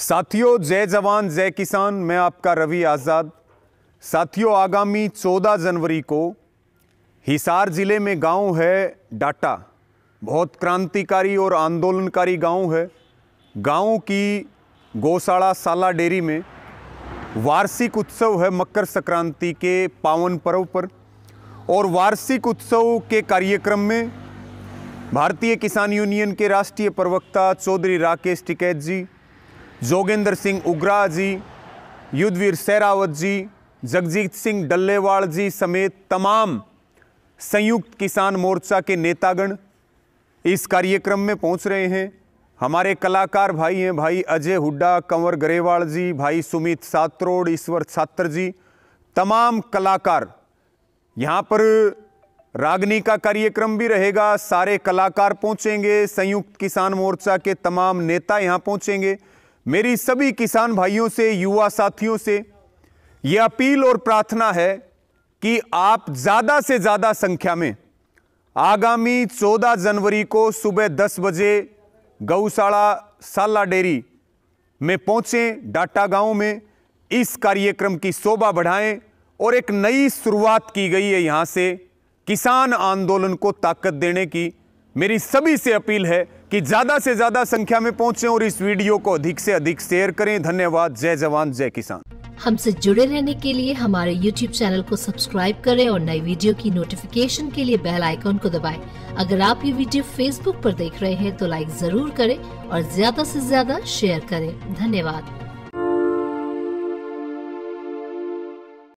साथियों जय जवान जय किसान मैं आपका रवि आज़ाद साथियों आगामी 14 जनवरी को हिसार ज़िले में गांव है डाटा बहुत क्रांतिकारी और आंदोलनकारी गांव है गांव की गौशाला साला डेरी में वार्षिक उत्सव है मकर संक्रांति के पावन पर्व पर और वार्षिक उत्सव के कार्यक्रम में भारतीय किसान यूनियन के राष्ट्रीय प्रवक्ता चौधरी राकेश टिकैत जी जोगेंद्र सिंह उगरा जी युद्धवीर सहरावत जी जगजीत सिंह डल्लेवाल जी समेत तमाम संयुक्त किसान मोर्चा के नेतागण इस कार्यक्रम में पहुंच रहे हैं हमारे कलाकार भाई हैं भाई अजय हुड्डा कंवर गरेवाल जी भाई सुमित सात्रोड़ ईश्वर छात्र जी तमाम कलाकार यहाँ पर रागनी का कार्यक्रम भी रहेगा सारे कलाकार पहुँचेंगे संयुक्त किसान मोर्चा के तमाम नेता यहाँ पहुँचेंगे मेरी सभी किसान भाइयों से युवा साथियों से यह अपील और प्रार्थना है कि आप ज़्यादा से ज़्यादा संख्या में आगामी 14 जनवरी को सुबह 10 बजे गौशाला साला डेरी में पहुँचें डाटा गांव में इस कार्यक्रम की शोभा बढ़ाएं और एक नई शुरुआत की गई है यहाँ से किसान आंदोलन को ताकत देने की मेरी सभी से अपील है कि ज़्यादा से ज़्यादा संख्या में पहुंचे और इस वीडियो को अधिक से अधिक शेयर करें धन्यवाद जय जवान जय किसान हमसे जुड़े रहने के लिए हमारे YouTube चैनल को सब्सक्राइब करें और नई वीडियो की नोटिफिकेशन के लिए बेल आइकॉन को दबाएं। अगर आप ये वीडियो Facebook पर देख रहे हैं तो लाइक जरूर करें और ज्यादा से ज्यादा शेयर करें धन्यवाद